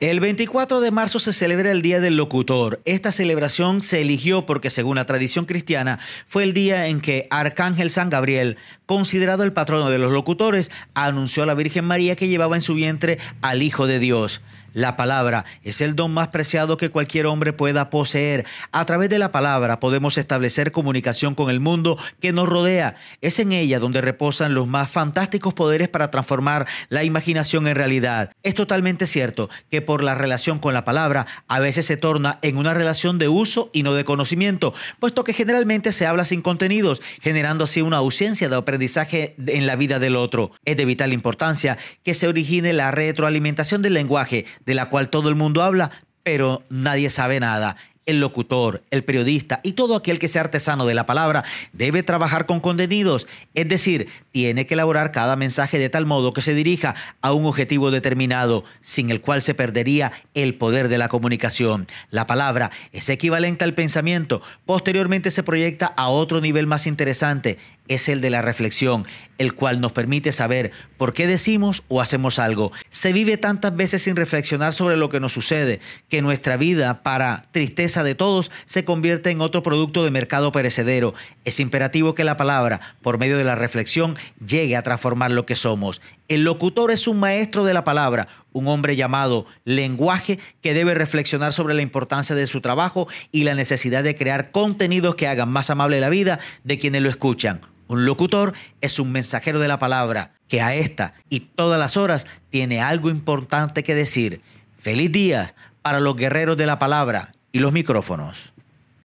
El 24 de marzo se celebra el Día del Locutor. Esta celebración se eligió porque, según la tradición cristiana, fue el día en que Arcángel San Gabriel, considerado el patrono de los locutores, anunció a la Virgen María que llevaba en su vientre al Hijo de Dios. La palabra es el don más preciado que cualquier hombre pueda poseer. A través de la palabra podemos establecer comunicación con el mundo que nos rodea. Es en ella donde reposan los más fantásticos poderes para transformar la imaginación en realidad. Es totalmente cierto que por la relación con la palabra a veces se torna en una relación de uso y no de conocimiento, puesto que generalmente se habla sin contenidos, generando así una ausencia de aprendizaje en la vida del otro. Es de vital importancia que se origine la retroalimentación del lenguaje de la cual todo el mundo habla, pero nadie sabe nada. El locutor, el periodista y todo aquel que sea artesano de la palabra debe trabajar con contenidos, es decir, tiene que elaborar cada mensaje de tal modo que se dirija a un objetivo determinado, sin el cual se perdería el poder de la comunicación. La palabra es equivalente al pensamiento, posteriormente se proyecta a otro nivel más interesante, es el de la reflexión, el cual nos permite saber por qué decimos o hacemos algo. Se vive tantas veces sin reflexionar sobre lo que nos sucede, que nuestra vida, para tristeza de todos, se convierte en otro producto de mercado perecedero. Es imperativo que la palabra, por medio de la reflexión, llegue a transformar lo que somos. El locutor es un maestro de la palabra, un hombre llamado lenguaje que debe reflexionar sobre la importancia de su trabajo y la necesidad de crear contenidos que hagan más amable la vida de quienes lo escuchan. Un locutor es un mensajero de la palabra que a esta y todas las horas tiene algo importante que decir. Feliz día para los guerreros de la palabra y los micrófonos.